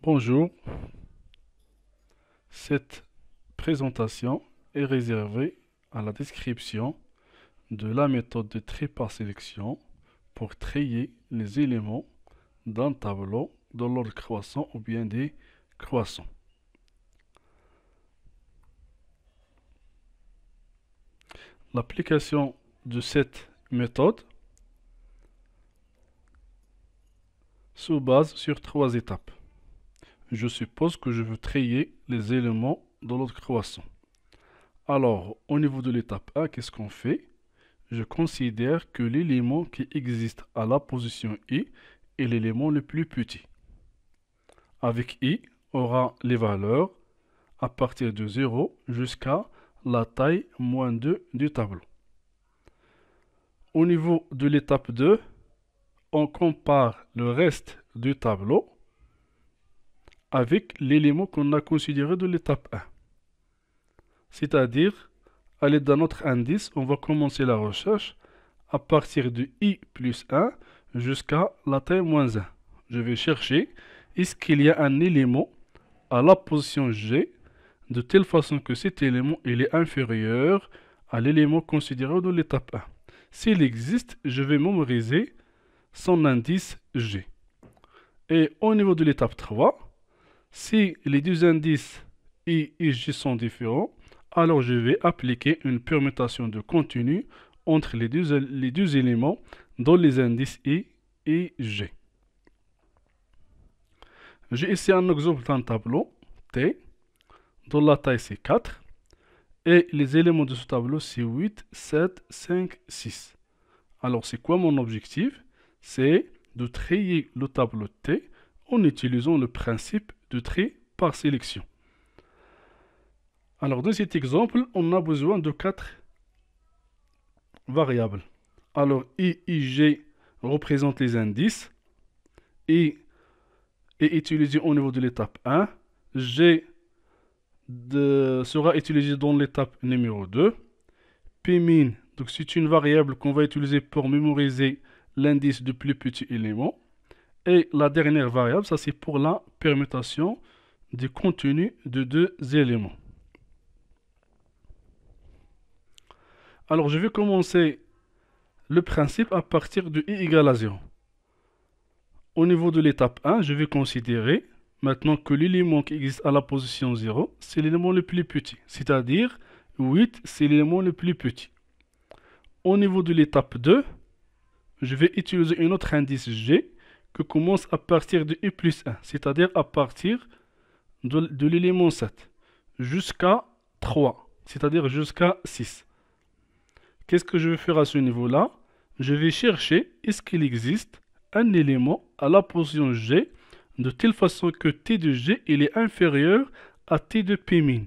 Bonjour, cette présentation est réservée à la description de la méthode de trait par sélection pour trier les éléments d'un tableau dans l'ordre croissant ou bien des croissants. L'application de cette méthode se base sur trois étapes je suppose que je veux trier les éléments de l'autre croissant. Alors, au niveau de l'étape 1, qu'est-ce qu'on fait Je considère que l'élément qui existe à la position I est l'élément le plus petit. Avec I, aura les valeurs à partir de 0 jusqu'à la taille moins 2 du tableau. Au niveau de l'étape 2, on compare le reste du tableau avec l'élément qu'on a considéré de l'étape 1. C'est-à-dire, à l'aide d'un autre indice, on va commencer la recherche à partir de i plus 1 jusqu'à la taille moins 1. Je vais chercher est-ce qu'il y a un élément à la position g de telle façon que cet élément il est inférieur à l'élément considéré de l'étape 1. S'il existe, je vais mémoriser son indice g. Et au niveau de l'étape 3, si les deux indices i et j sont différents, alors je vais appliquer une permutation de contenu entre les deux, éléments dans les indices i et j. J'ai ici un exemple d'un tableau, T, dont la taille c'est 4, et les éléments de ce tableau c'est 8, 7, 5, 6. Alors c'est quoi mon objectif C'est de trier le tableau T en utilisant le principe de tri par sélection. Alors dans cet exemple, on a besoin de quatre variables. Alors I, e, I, G représente les indices. I e, e est utilisé au niveau de l'étape 1. G sera utilisé dans l'étape numéro 2. P min, donc c'est une variable qu'on va utiliser pour mémoriser l'indice du plus petit élément. Et la dernière variable, ça c'est pour la permutation du contenu de deux éléments. Alors je vais commencer le principe à partir de i égale à 0. Au niveau de l'étape 1, je vais considérer maintenant que l'élément qui existe à la position 0, c'est l'élément le plus petit, c'est-à-dire 8, c'est l'élément le plus petit. Au niveau de l'étape 2, je vais utiliser un autre indice g que commence à partir de i e plus 1, c'est-à-dire à partir de, l'élément 7, jusqu'à 3, c'est-à-dire jusqu'à 6. Qu'est-ce que je vais faire à ce niveau-là Je vais chercher est-ce qu'il existe un élément à la position g de telle façon que t de g est inférieur à t de p-. min.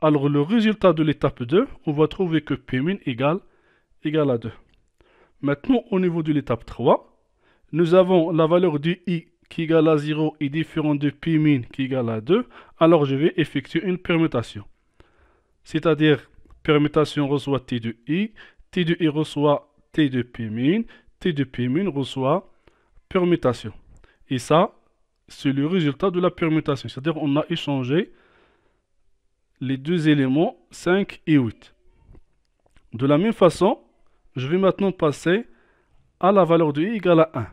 Alors le résultat de l'étape 2, on va trouver que p- égale, égale à 2. Maintenant au niveau de l'étape 3, nous avons la valeur du i qui égale à 0 et différent de pi min qui égale à 2, alors je vais effectuer une permutation. C'est-à-dire, permutation reçoit t de i, t de i reçoit t de pi min, t de pi min reçoit permutation. Et ça, c'est le résultat de la permutation. C'est-à-dire, on a échangé les deux éléments 5 et 8. De la même façon, je vais maintenant passer à la valeur de i égale à 1.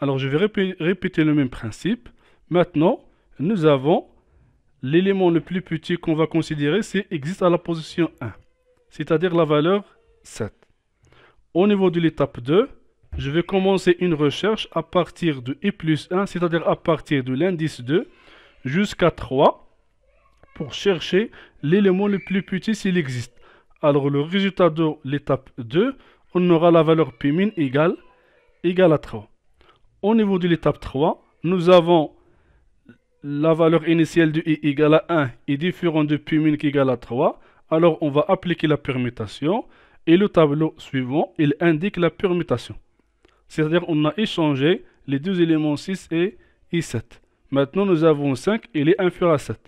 Alors, je vais répéter le même principe. Maintenant, nous avons l'élément le plus petit qu'on va considérer, c'est existe à la position 1, c'est-à-dire la valeur 7. Au niveau de l'étape 2, je vais commencer une recherche à partir de i plus 1, c'est-à-dire à partir de l'indice 2, jusqu'à 3, pour chercher l'élément le plus petit s'il existe. Alors le résultat de l'étape 2, on aura la valeur pmin min égale, égale à 3 au niveau de l'étape 3, nous avons la valeur initiale de i égale à 1 et différent de pi minus égale à 3. Alors, on va appliquer la permutation et le tableau suivant, il indique la permutation. C'est-à-dire on a échangé les deux éléments 6 et i7. Maintenant, nous avons 5, il est inférieur à 7.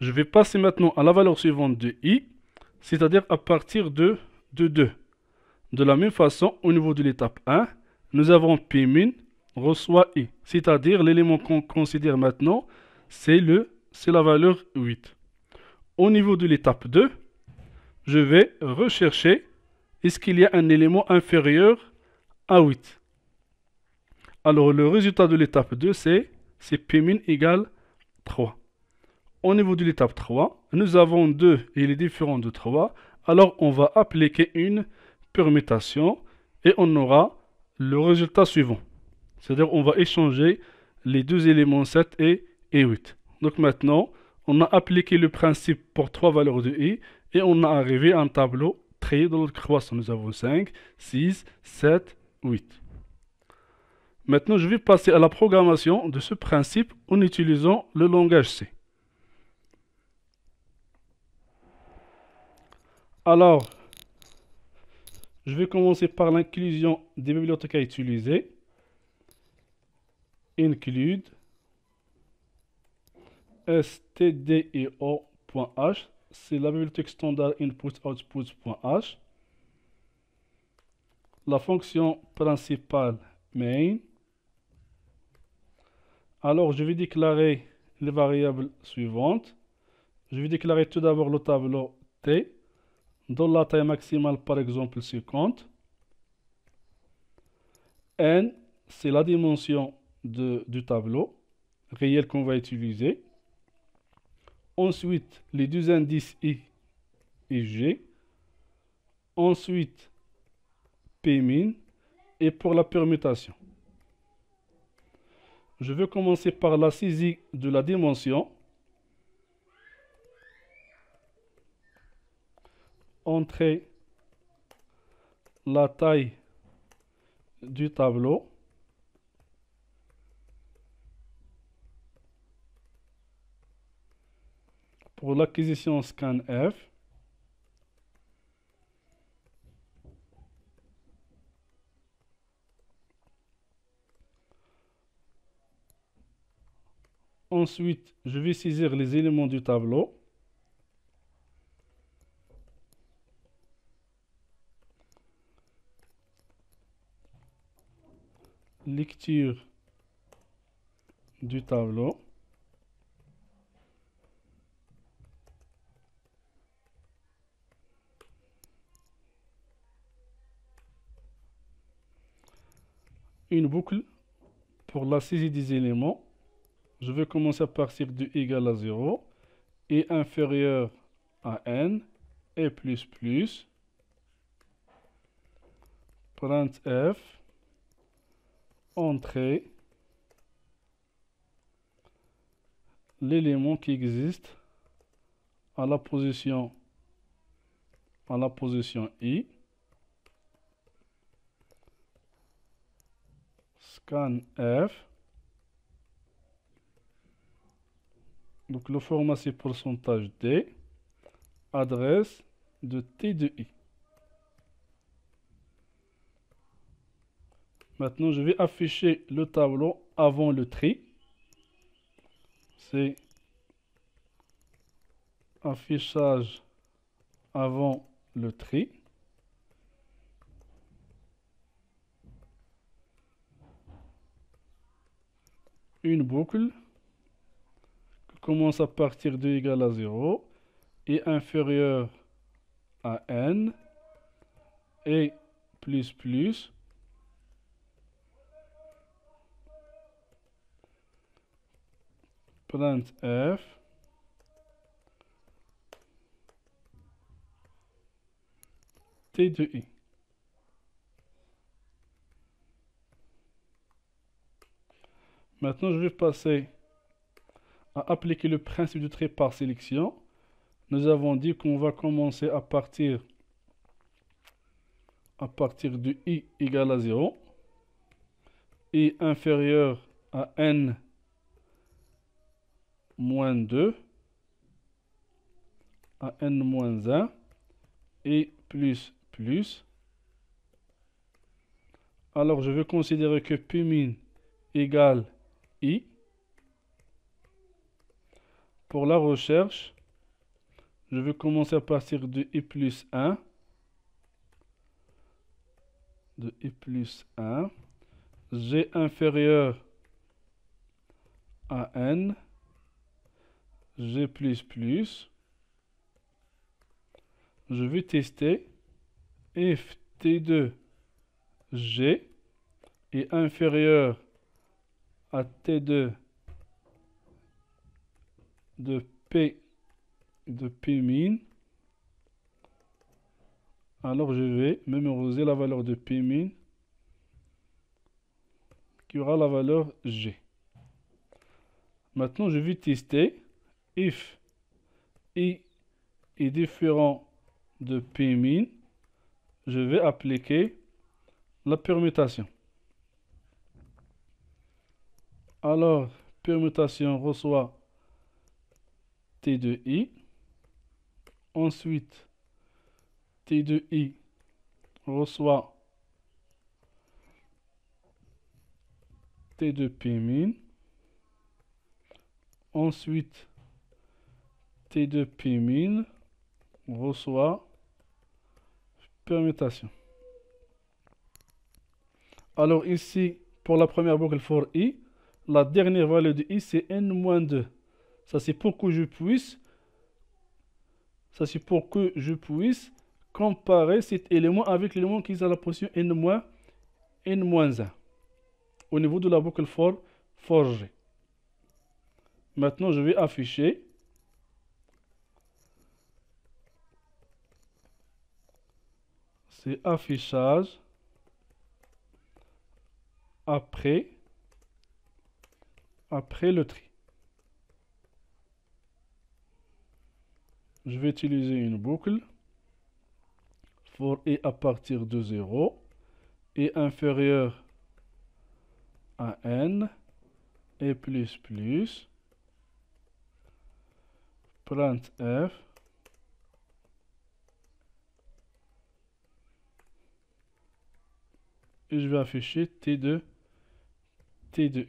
Je vais passer maintenant à la valeur suivante de i, c'est-à-dire à partir de, de 2. De la même façon, au niveau de l'étape 1, nous avons P-, reçoit I. C'est-à-dire, l'élément qu'on considère maintenant, c'est la valeur 8. Au niveau de l'étape 2, je vais rechercher est-ce qu'il y a un élément inférieur à 8. Alors, le résultat de l'étape 2, c'est P- égale 3. Au niveau de l'étape 3, nous avons 2 et il est différent de 3. Alors, on va appliquer une permutation et on aura le résultat suivant. C'est-à-dire on va échanger les deux éléments 7 et, 8. Donc maintenant, on a appliqué le principe pour trois valeurs de i et on a arrivé à un tableau très dans notre croissant. Nous avons 5, 6, 7, 8. Maintenant, je vais passer à la programmation de ce principe en utilisant le langage C. Alors, je vais commencer par l'inclusion des bibliothèques à utiliser. Include stdio.h, c'est la bibliothèque standard input-output.h. La fonction principale main. Alors, je vais déclarer les variables suivantes. Je vais déclarer tout d'abord le tableau T dans la taille maximale par exemple 50. N, c'est la dimension du tableau réel qu'on va utiliser. Ensuite, les deux indices I et G. Ensuite, P min et pour la permutation. Je vais commencer par la saisie de la dimension entrer la taille du tableau. Pour l'acquisition F. ensuite je vais saisir les éléments du tableau. lecture du tableau. Une boucle pour la saisie des éléments. Je vais commencer à partir de égal à 0 et inférieur à n et plus plus F entrer l'élément qui existe à la position à la position i scan f donc le format c'est pourcentage d adresse de t de i Maintenant, je vais afficher le tableau avant le tri. C'est affichage avant le tri. Une boucle qui commence à partir de égal à 0 et inférieur à n et plus plus F. t de i Maintenant, je vais passer à appliquer le principe du trait par sélection. Nous avons dit qu'on va commencer à partir à partir de i égal à 0 i inférieur à n moins 2 à n moins 1 et plus plus. Alors je veux considérer que P min égale I. Pour la recherche, je veux commencer à partir de I plus 1. De I plus 1. G inférieur à N. G++. Je vais tester if T2 G est inférieur à T2 de P de P min. Alors je vais mémoriser la valeur de P min qui aura la valeur G. Maintenant, je vais tester if i est différent de p min, je vais appliquer la permutation. Alors, permutation reçoit t de i. Ensuite, t de i reçoit t de p min. Ensuite, t 2 p min reçoit permutation. Alors ici, pour la première boucle for i, la dernière valeur de i c'est n-2. Ça c'est pour que je puisse ça c'est pour que je puisse comparer cet élément avec l'élément qui est à la position n-1 n-1 au niveau de la boucle for j. Maintenant, je vais afficher c'est affichage après après le tri. Je vais utiliser une boucle for et à partir de 0 et inférieur à n et plus plus print f je vais afficher T2, T2.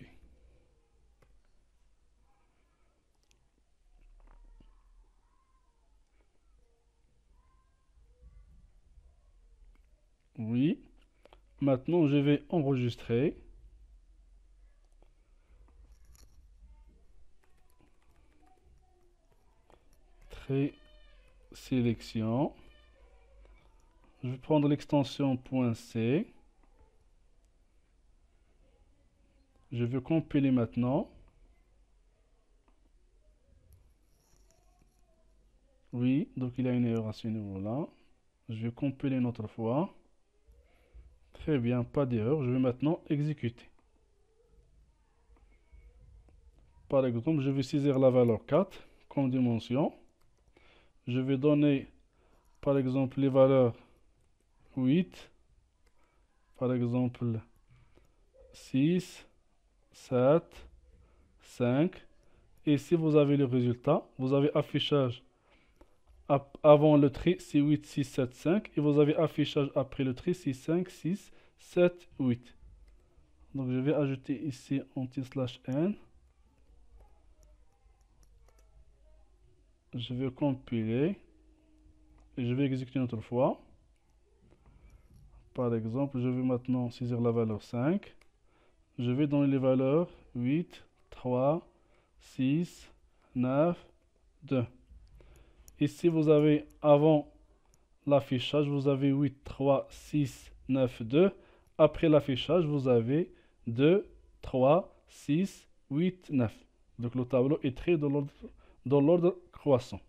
Oui. Maintenant, je vais enregistrer. Très sélection. Je vais prendre l'extension .c. Je veux compiler maintenant. Oui, donc il y a une erreur à ce niveau-là. Je vais compiler une autre fois. Très bien, pas d'erreur. Je vais maintenant exécuter. Par exemple, je vais saisir la valeur 4 comme dimension. Je vais donner, par exemple, les valeurs 8, par exemple 6, 7, 5. et Ici, vous avez le résultat. Vous avez affichage avant le tri, c'est 8, 6, 7, 5. Et vous avez affichage après le tri, c'est 5, 6, 7, 8. Donc, je vais ajouter ici anti-slash n. Je vais compiler. Et je vais exécuter une autre fois. Par exemple, je vais maintenant saisir la valeur 5. Je vais donner les valeurs 8, 3, 6, 9, 2. Ici, vous avez avant l'affichage, vous avez 8, 3, 6, 9, 2. Après l'affichage, vous avez 2, 3, 6, 8, 9. Donc le tableau est très dans l'ordre croissant.